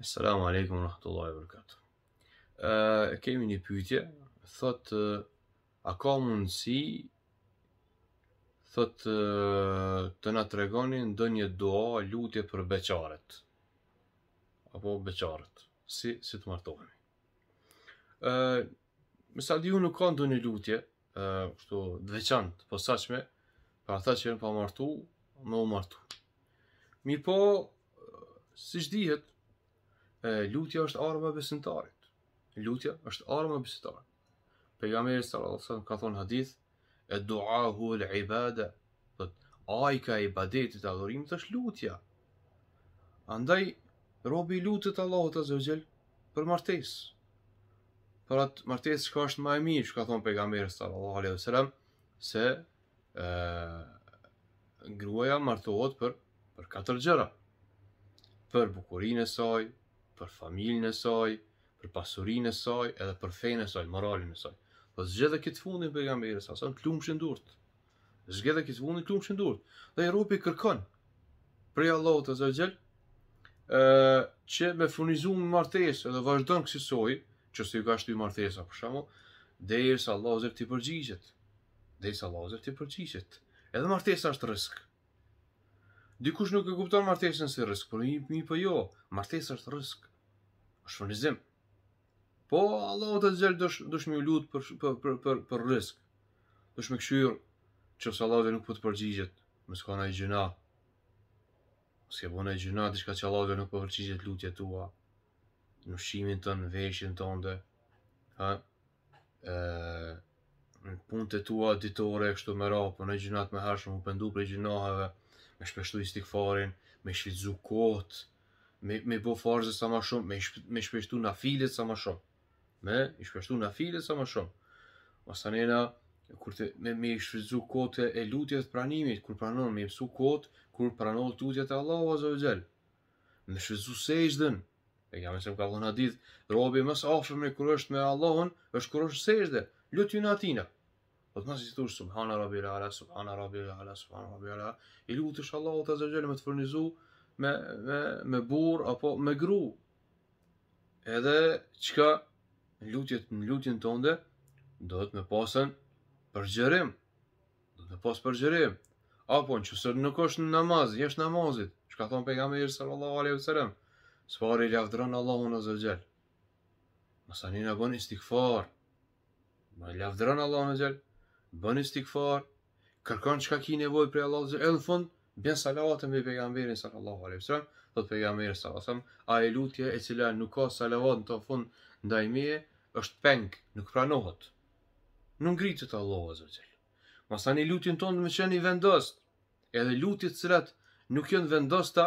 Assalamu alaikum wa rahmatullahi wa barakatuh. kemi një pyetje, thot a ka mundësi thot të na tregoni ndonjë dua lutje për beqaret apo beqaret, si si të martohemi. ë uh, Me nuk ka ndonjë lutje, ë kështu të veçantë, po saqme, për ata që jenë pa martu, më u martu. Mi po, siç si shdihet, lutja është arma e besimtarit. Lutja është arma e besimtarit. Pejgamberi sallallahu alajhi wasallam ka thonë hadith, "E dua hu el ibada." Do të ai ka ibadeti të adhurim të lutja. Andaj robi lutet Allahut azza wa jall për martesë. Për atë martesë që është më e mirë, ka thonë pejgamberi sallallahu alajhi wasallam se ë gruaja martohet për për katër gjëra për bukurinë e saj, për familjen e saj, për pasurinë e saj edhe për fenën e saj, moralin e saj. Po zgjedhë këtë fundin pejgamberi sa son klumshin durt. Zgjedhë këtë fundin klumshin durt. Dhe Europi kërkon për Allahut të zgjel ë që me furnizum martesë edhe vazhdon kësaj soi, qoftë ju ka shtyë martesa për shkakun, derisa Allahu zot ti përgjigjet. Derisa Allahu zot ti përgjigjet. Edhe martesa është rrezik. Dikush nuk e kupton martesën si rrezik, por mi, mi po jo, martesa është rrezik është furnizim. Po Allahu të zgjel dosh dosh më lut për për për për, për risk. Dosh më këshir çka Allahu nuk po të përgjigjet, mos ka ndaj gjëna. Mos e bën gjëna diçka që Allahu nuk po përgjigjet lutjet tua. Në shimin ton, në veshin të ndë Ha e, Në punët e tua ditore e kështu më ra Po në gjënat me hashëm më pëndu për gjënahëve Me shpeshtu i stikfarin Me shvizu kotë me me bo forzë sa më shumë, me me shpeshtu na filet sa më shumë. Me i shpeshtu na filet sa më shumë. Ose nëna kur të me me shfrytëzu kotë e lutjes pranimit, kur pranon me mësu kotë, kur pranon lutjet e Allahu azza wa jall. Me shfrytëzu sejdën. E jam se ka vona hadith, robi më afër me kur është me Allahun, është kur është sejdë. Lutju në atina. Po të mos i thosh subhana rabbil ala, subhana rabbil ala, subhana rabbil ala. I lutesh Allahu azza wa jall me të furnizoj me me me burr apo me gru. Edhe çka lutjet në lutjen tonde do të më pasën për Do të më pasë për Apo në qësër nuk është në namaz, jesh namazit. Çka thon pejgamberi sallallahu alaihi wasallam? Sfar i lavdron Allahu në zëgjel. Mësa një në bën istikfar. Më i lavdron Allahu në zëgjel. Bën istikfar. Kërkon që ki nevoj prej Allahu në zëgjel. E në bën salavatën me pejgamberin sallallahu alaihi wasallam, thot pejgamberi sallallahu alaihi a e lutje e cila nuk ka salavat në të fund ndaj meje është peng, nuk pranohet. Nuk ngritet Allahu azza wa jalla. Mos tani lutjen tonë të më qenë i vendos. Edhe lutjet të cilat nuk janë vendosta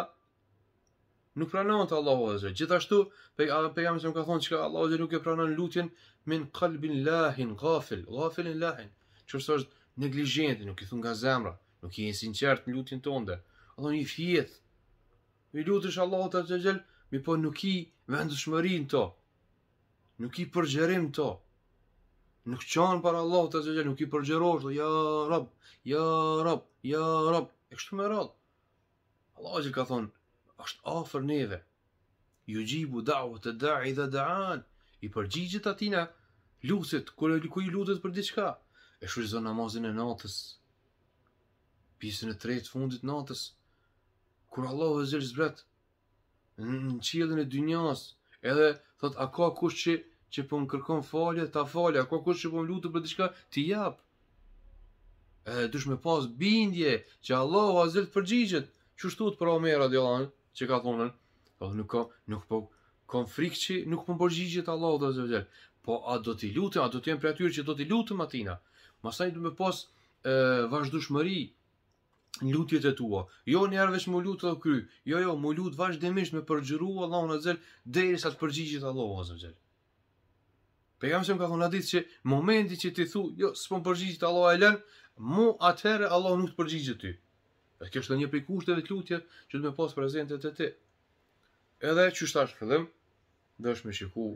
nuk pranohet Allahu azza. Gjithashtu pejgamberi më ka thonë se Allahu azza nuk e pranon lutjen min qalbin lahin ghafil, ghafilin lahin. Çfarë është neglizhenti, nuk i thon nga zemra nuk je i sinqert në lutjen tonde. Allah një fjet. Mi lutesh Allah të të mi po nuk i vendushmëri to. Nuk i përgjerim to. Nuk qanë para Allah të të nuk i përgjerosh dhe, ja rab, ja rab, ja rab. E kështu me rad. Allah gjelë ka thonë, është afër neve. Ju gjibu da'u të da'i dhe da'an. I përgjigjit atina Lusit, kër i lutit për diçka. E shurizon namazin e natës, pjesën e tretë fundit natës, kur Allahu Azhel zbret në qiellin e dynjas, edhe thot a ka kush që që po më kërkon falje, ta falje, a ka kush që po më lutet për diçka, ti jap. Edhe dush me pas bindje që Allahu Azhel të përgjigjet, çu për Omer radiallahu anhu, që ka thonë, po nuk ka nuk po kon nuk po përgjigjet Allahu Azhel. Po a do ti lutem, a do të jem për atyre që do ti lutem atina? Masaj du me pas vazhdushmëri, lutjet e tua. Jo një arë veç më lutë të kry, jo jo, më lutë vazhdimisht me përgjëru Allah në zëllë, të përgjigjit Allah në zëllë. Për jam se më ka thonë që momenti që ti thu, jo, s'po përgjigjet Allahu përgjigjit Allah e lënë, mu atëherë Allah nuk të përgjigjit ty. E kështë dhe një për i e të lutjet që të me pasë prezente të ti. Edhe që shtash këllim, dhe është me shiku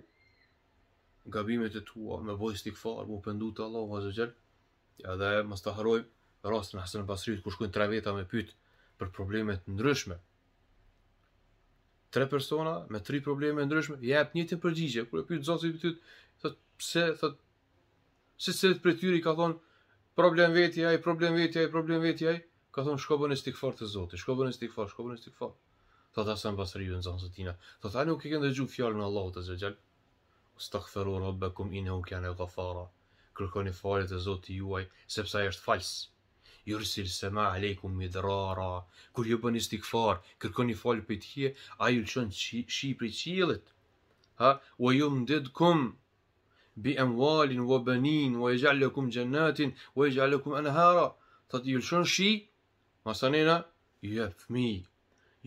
gabimet e tua, me vojstik farë, mu pëndu të Edhe mos të stahërojmë rast në Hasan Basriut ku shkojnë tre veta me pyet për probleme të ndryshme. Tre persona me tre probleme të ndryshme jep një të përgjigje kur e pyet Zoti i pyet thot pse thot se se për ty i ka thon problem veti ai problem veti ai problem veti ai ka thon shko bën istighfar te Zoti shko bën istighfar shko bën istighfar thot Hasan Basriu në zonën tina, thot ai nuk e kanë dëgjuar fjalën e Allahut azza xal ustaghfiru rabbakum inhu kana ghafara kërkoni falet e Zotit juaj sepse ai është falës jursil se ma alejkum mi kur ju bëni stikfar, kërkoni falë për të hje, a ju lëshon shi për qilët, ha, u ju mdid kum, bi emwalin, o bënin, o e gjallëkum gjennatin, o e gjallëkum anëhara, të ju lëshon shi, masanena, ju jep fmi,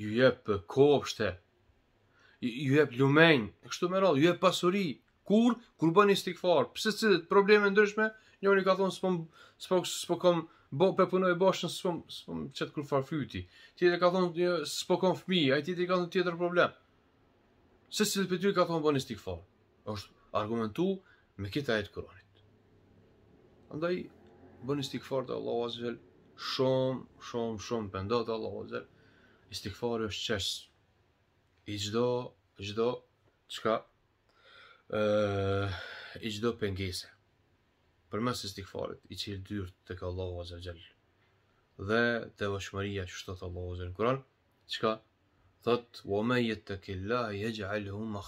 ju jep kopshte, ju jep lumen, kështu me rallë, ju jep pasuri, kur, kur bëni stikfar, pëse cilët, probleme ndryshme, njëri ka thonë, s'po, s'po, bo për punoj boshën së pëm qëtë kërë farë fyti. Tjetër ka thonë një jo, së po konë tjetër ka në tjetër problem. Se se të ka thonë bën t'i është argumentu me këtë ajetë kërënit. Andaj, bën t'i këfarë të Allah Azhel, shumë, shumë, shumë pëndot të Allah Azhel, i është qesë. I gjdo, i gjdo, qka, i gjdo pëngese për mes i stikfarit, i qilë dyrë të ka Allahu Azzel Gjell. Dhe të vëshmaria që shtëtë Allahu Azzel në Kuran, që ka? Thot, wa me jetë të killa, je hu më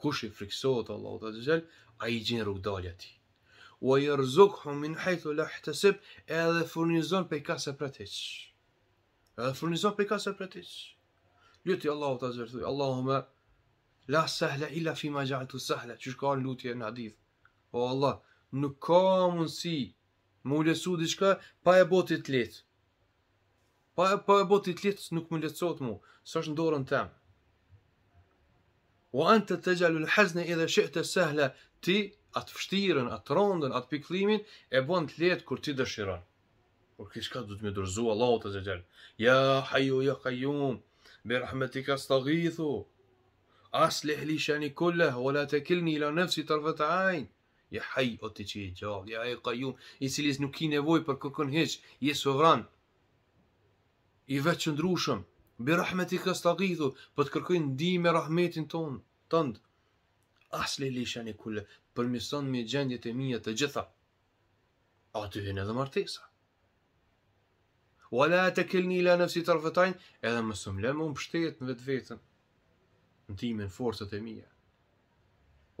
Kush i friksohet Allahu Azzel Gjell, a i gjinë rrugdalja ti. Wa i rëzuk hu min hajtu la hëtësip, edhe furnizon pe i kase për të Edhe furnizon pe i kase për të Lutë Allahu të zërë, Allahu me, la sahle, illa fi ma gjatë të sahle, që shkohen lutje në hadith. O Allah, nuk ka mundësi më ulesu diqka pa e botit të Pa, pa e botit të nuk më letësot mu, së është ndorën tem. O anë të të gjallu lëhezne edhe shëhë të sehle, ti atë fështiren, atë rondën, atë piklimin, e bën të letë kur ti dëshiron. Por kishka du të me dërzu Allah të të gjallu. Ja, haju, ja, kajum, be rahmetika së të gjithu. As lehli shani kulleh, o la të kilni ila nëfsi të rëvët ajnë. Je haj o ti që i gjallë, je haj o kajumë, i cilis nuk ki nevoj për këkën heqë, e sovran, i veqë ndrushëm, bi rahmeti kës po të gjithu, për të kërkojnë di me rahmetin tonë, të ndë, asle lisha një kule, përmison me gjendjet e mija të gjitha, a të hinë edhe martesa. O e të kelni ila nëfësi të rëfëtajnë, edhe më sëmlemë më pështetë në vetë vetën, në timin forësët e mija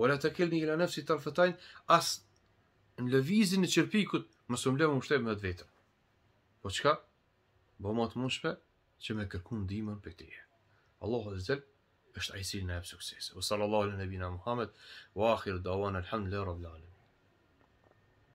o po le të kelni i la nefsi të rëfëtajnë, asë në lëvizin e qërpikut, më së mblemë më shtepë me dhe vetëm. Po qka? Bo më të shpe, që me kërku në dhimën për të Allah o dhe zelë, është ajësirë në e për suksesë. O salallahu në nëbina Muhammed, o akhirë dhe awanë, alhamdhe, rabla